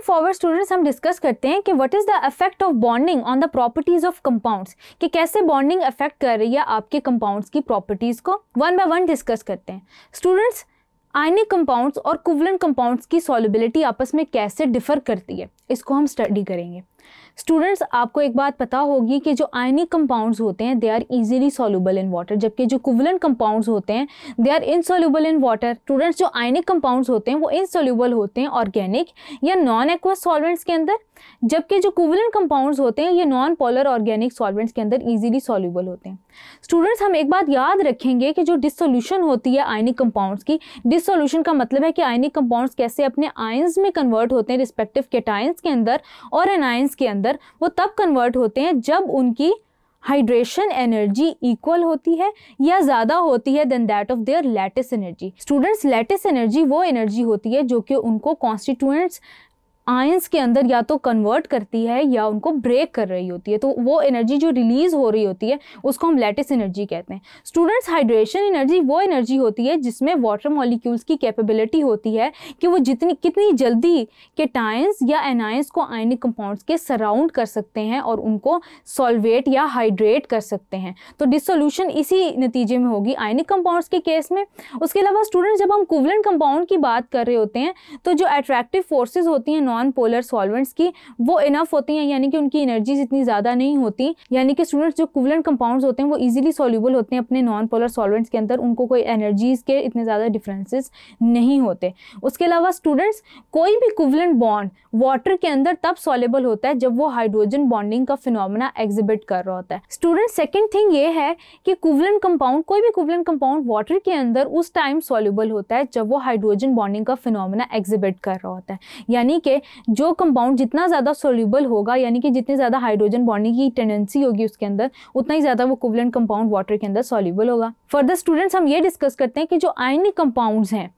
Moving forward students हम discuss करते हैं कि what is the effect of bonding on the properties of compounds कि कैसे बॉन्डिंग अफेक्ट कर रही है आपके कंपाउंड्स की प्रॉपर्टीज़ को वन बाय वन डिस्कस करते हैं स्टूडेंट्स आयनिक कंपाउंड्स और कुवलन कंपाउंड्स की सॉलिबिलिटी आपस में कैसे डिफर करती है इसको हम स्टडी करेंगे स्टूडेंट्स आपको एक बात पता होगी कि जो आयनिक कंपाउंड्स होते हैं they are easily soluble in water जबकि जो कुवलन कंपाउंड्स होते हैं they are soluble in water students जो आयनिक कंपाउंड्स होते हैं वो सोल्यूबल होते हैं ऑर्गेनिक या नॉन एक्वस सॉल्वेंट्स के अंदर जबकि जो कुवलन कंपाउंड्स होते हैं ये नॉन पोलर ऑर्गेनिक सॉल्वेंट्स के अंदर इजीली सॉल्यूबल होते हैं स्टूडेंट्स हम एक बात याद रखेंगे कि जो डिसोल्यूशन होती है आयनिक कंपाउंड्स की डिसोल्यूशन का मतलब है कि आयनिक कंपाउंड्स कैसे अपने आयन्स में कन्वर्ट होते हैं रिस्पेक्टिव केटाइंस के अंदर और एनाइंस के अंदर वो तब कन्वर्ट होते हैं जब उनकी हाइड्रेशन एनर्जी इक्वल होती है या ज़्यादा होती है than that of their lattice energy students lattice energy वो एनर्जी होती है जो कि उनको कॉन्स्टिट्यूएंट्स आयंस के अंदर या तो कन्वर्ट करती है या उनको ब्रेक कर रही होती है तो वो एनर्जी जो रिलीज़ हो रही होती है उसको हम लेटेस्ट एनर्जी कहते हैं स्टूडेंट्स हाइड्रेशन एनर्जी वो एनर्जी होती है जिसमें वाटर मॉलिक्यूल्स की कैपेबिलिटी होती है कि वो जितनी कितनी जल्दी के टाइन्स या एनायंस को आयनिक कंपाउंड्स के सराउंड कर सकते हैं और उनको सॉल्वेट या हाइड्रेट कर सकते हैं तो डिसोल्यूशन इसी नतीजे में होगी आयनिक कंपाउंड्स के केस में उसके अलावा स्टूडेंट्स जब हम कुवलन कंपाउंड की बात कर रहे होते हैं तो जो अट्रैक्टिव फोर्सेज होती हैं नॉन नॉन पोलर सॉल्वेंट्स की वो इनफ होती हैं यानी कि उनकी एनर्जीज इतनी ज़्यादा नहीं होती यानी कि स्टूडेंट्स जो कुवलेंट कंपाउंड्स होते हैं वो इजीली सोल्यूबल होते हैं अपने नॉन पोलर सॉल्वेंट्स के अंदर उनको कोई एनर्जीज के इतने ज़्यादा डिफरेंसेस नहीं होते उसके अलावा स्टूडेंट्स कोई भी कुवलन बॉन्ड वाटर के अंदर तब सॉलेबल होता है जब वो हाइड्रोजन बॉन्डिंग का फिनोमिना एग्जिबिट कर रहा होता है स्टूडेंट सेकेंड थिंग ये है कि कुवलन कंपाउंड कोई भी कुवलेंट कंपाउंड वाटर के अंदर उस टाइम सॉल्यूबल होता है जब वो हाइड्रोजन बॉन्डिंग का फिनोमिना एग्जिबिट कर रहा होता है यानी कि जो कंपाउंड जितना ज़्यादा सोल्यूबल होगा यानी कि जितने ज़्यादा हाइड्रोजन बॉन्डिंग की टेंडेंसी होगी उसके अंदर उतना ही ज़्यादा वो कुवलेंट कंपाउंड वाटर के अंदर सोल्यूबल होगा फर्दर स्टूडेंट्स हम ये डिस्कस करते हैं कि जो आयनिक कंपाउंड्स हैं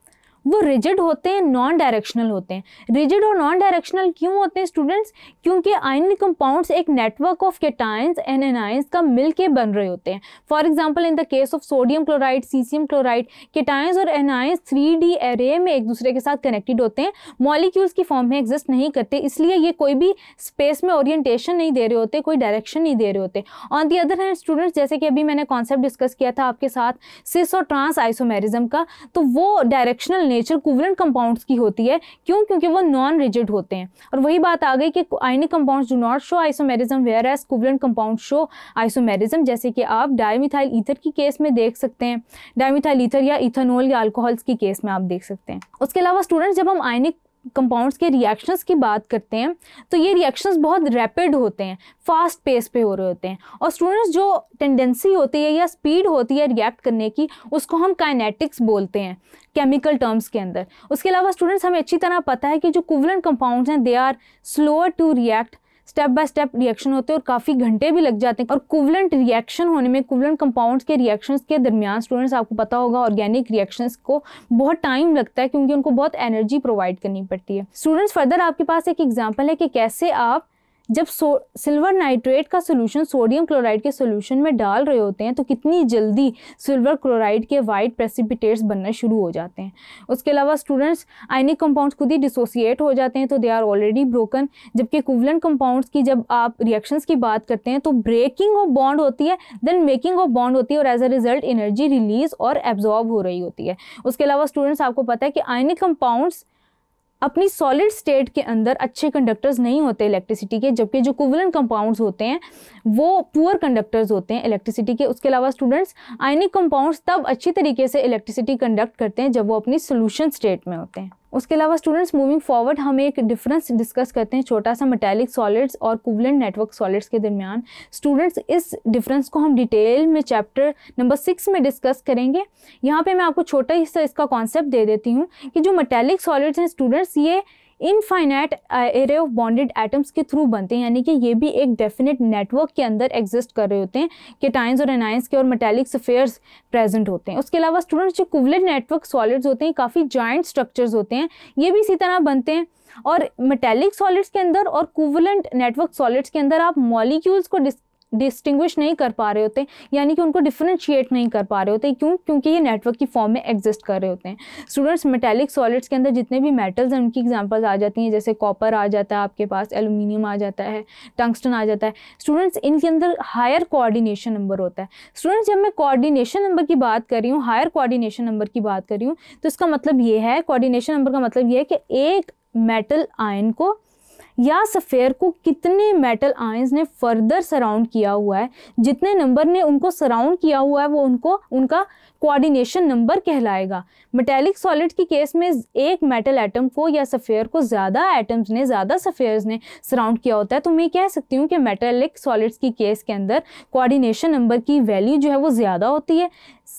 वो रिजिड होते हैं नॉन डायरेक्शनल होते हैं रिजिड और नॉन डायरेक्शनल क्यों होते हैं स्टूडेंट्स क्योंकि आयन कंपाउंड्स एक network of cations and anions का मिल के बन रहे होते हैं for example in the case of sodium chloride सीसीएम क्लोराइड केटाइंस और एनाइंस थ्री एरे में एक दूसरे के साथ कनेक्टेड होते हैं मॉलिक्यूल्स की फॉर्म में एग्जिस्ट नहीं करते इसलिए ये कोई भी स्पेस में ओरिएंटेशन नहीं दे रहे होते कोई डायरेक्शन नहीं दे रहे होते on the other hand students जैसे कि अभी मैंने कॉन्सेप्ट डिस्कस किया था आपके साथ सिस और ट्रांस आइसोमेरिज्म का तो वो डायरेक्शनल नेचर कुवलेंट कंपाउंड्स की होती है क्यों क्योंकि वो नॉन रिजिड होते हैं और वही बात आ गई कि ionic compounds do not show isomerism whereas covalent compound show isomerism जैसे कि आप डायमिथाइल ईथर की केस में देख सकते हैं डायमिथाइल ईथर या इथेनॉल या अल्कोहल्स की केस में आप देख सकते हैं उसके अलावा स्टूडेंट्स जब हम आयनिक कंपाउंड्स के रिएक्शंस की बात करते हैं तो ये रिएक्शंस बहुत रैपिड होते हैं फास्ट पेस पे हो रहे होते हैं और स्टूडेंट्स जो टेंडेंसी होती है या स्पीड होती है रिएक्ट करने की उसको हम काइनेटिक्स बोलते हैं केमिकल टर्म्स के अंदर उसके अलावा स्टूडेंट्स हमें अच्छी तरह पता है कि जो कुवलन कंपाउंड्स हैं they are slower to react step by step reaction होते हैं और काफ़ी घंटे भी लग जाते हैं और कुवलेंट रिएक्शन होने में कुवलेंट कंपाउंड्स के रिएक्शन के दरमियान स्टूडेंट्स आपको पता होगा ऑर्गेनिक रिएक्शन को बहुत टाइम लगता है क्योंकि उनको बहुत एनर्जी प्रोवाइड करनी पड़ती है स्टूडेंट्स फर्दर आपके पास एक एग्जाम्पल है कि कैसे आप जब सो सिल्वर नाइट्रेट का सोल्यूशन सोडियम क्लोराइड के सोल्यूशन में डाल रहे होते हैं तो कितनी जल्दी सिल्वर क्लोराइड के वाइट प्रेसिपिटेट्स बनना शुरू हो जाते हैं उसके अलावा स्टूडेंट्स आइनिक कंपाउंड्स खुद ही डिसोसिएट हो जाते हैं तो दे आर ऑलरेडी ब्रोकन जबकि कुवलन कंपाउंड्स की जब आप रिएक्शंस की बात करते हैं तो ब्रेकिंग ऑफ बॉन्ड होती है देन मेकिंग ऑफ बॉन्ड होती है और as a result energy release और एब्जॉर्ब हो रही होती है उसके अलावा स्टूडेंट्स आपको पता है कि आइनिक कंपाउंड्स अपनी सॉलिड स्टेट के अंदर अच्छे कंडक्टर्स नहीं होते इलेक्ट्रिसिटी के जबकि जो कुवलन कंपाउंड्स होते हैं वो पुअर कंडक्टर्स होते हैं इलेक्ट्रिसिटी के उसके अलावा स्टूडेंट्स आयनिक कंपाउंड्स तब अच्छी तरीके से इलेक्ट्रिसिटी कंडक्ट करते हैं जब वो अपनी सोल्यूशन स्टेट में होते हैं उसके अलावा स्टूडेंट्स मूविंग फॉरवर्ड हम एक डिफरेंस डिस्कस करते हैं छोटा सा मेटेलिक सॉलिड्स और कुवलेंट नेटवर्क सॉलिड्स के दरमियान स्टूडेंट्स इस डिफरेंस को हम डिटेल में चैप्टर नंबर सिक्स में डिस्कस करेंगे यहाँ पे मैं आपको छोटा हिस्सा इसका कॉन्सेप्ट दे देती हूँ कि जो मेटेलिक सॉलिड्स हैं स्टूडेंट्स ये infinite array of bonded atoms के थ्रू बनते हैं यानी कि ये भी एक डेफिनेट नेटवर्क के अंदर एग्जिस्ट कर रहे होते हैं कि टाइम्स और एनाइंस के और मेटेलिक्स अफेयर्स प्रेजेंट होते हैं उसके अलावा स्टूडेंट्स जो कुवलेट नेटवर्क सॉलिड्स होते हैं काफ़ी जॉइंट स्ट्रक्चर्स होते हैं ये भी इसी तरह बनते हैं और मेटेलिक सॉलिड्स के अंदर और कुवलेंट नेटवर्क सॉलिड्स के अंदर आप मॉलिक्यूल्स को डिस डिस्टिंग्विश नहीं कर पा रहे होते यानी कि उनको डिफ्रेंशिएट नहीं कर पा रहे होते क्यों क्योंकि ये नेटवर्क की फॉर्म में एग्जिस्ट कर रहे होते हैं स्टूडेंट्स मेटेलिक सॉलिड्स के अंदर जितने भी मेटल्स हैं उनकी एग्जाम्पल्स आ जाती हैं जैसे कॉपर आ जाता है आपके पास एलुमिनियम आ जाता है टंगस्टन आ जाता है स्टूडेंट्स इनके अंदर हायर कोऑर्डिनेशन नंबर होता है स्टूडेंट्स जब मैं कोऑर्डिनेशन नंबर की बात कर रही हूँ हायर कोऑर्डिनेशन नंबर की बात कर रही हूँ तो इसका मतलब ये है कोऑर्डिनेशन नंबर का मतलब ये है कि एक मेटल आयन को या सफ़ेयर को कितने मेटल आयंस ने फर्दर सराउंड किया हुआ है जितने नंबर ने उनको सराउंड किया हुआ है वो उनको उनका कोऑर्डिनेशन नंबर कहलाएगा मेटेलिक सॉलिड के केस में एक मेटल एटम को या सफ़ेयर को ज़्यादा एटम्स ने ज़्यादा सफ़ेयर्स ने सराउंड किया होता है तो मैं कह सकती हूँ कि मेटेलिक सॉलिड्स की केस के अंदर कोऑर्डिनेशन नंबर की वैल्यू जो है वो ज़्यादा होती है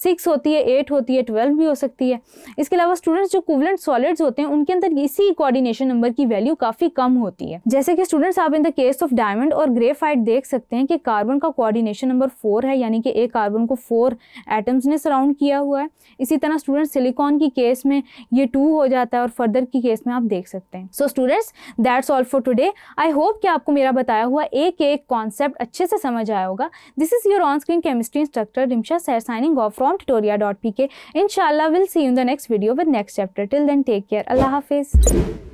सिक्स होती है एट होती है ट्वेल्व भी हो सकती है इसके अलावा स्टूडेंट्स जो कुवलेंट सॉलिड्स होते हैं उनके अंदर इसी कोऑर्डिनेशन नंबर की वैल्यू काफ़ी कम होती है जैसे कि स्टूडेंट्स आप in the case of diamond और ग्रेफाइट देख सकते हैं कि कार्बन का कोऑर्डिनेशन नंबर फोर है यानी कि एक कार्बन को फोर एटम्स ने सराउंड किया हुआ है इसी तरह स्टूडेंट्स सिलिकॉन की केस में ये टू हो जाता है और फर्दर की केस में आप देख सकते हैं so students that's all for today I hope कि आपको मेरा बताया हुआ एक एक कॉन्सेप्ट अच्छे से समझ आया होगा this is your on screen chemistry instructor Rimsha Sair signing off from tutorial.pk. Inshallah, we'll see you in the next video with next chapter. Till then, take care. Allah Hafiz.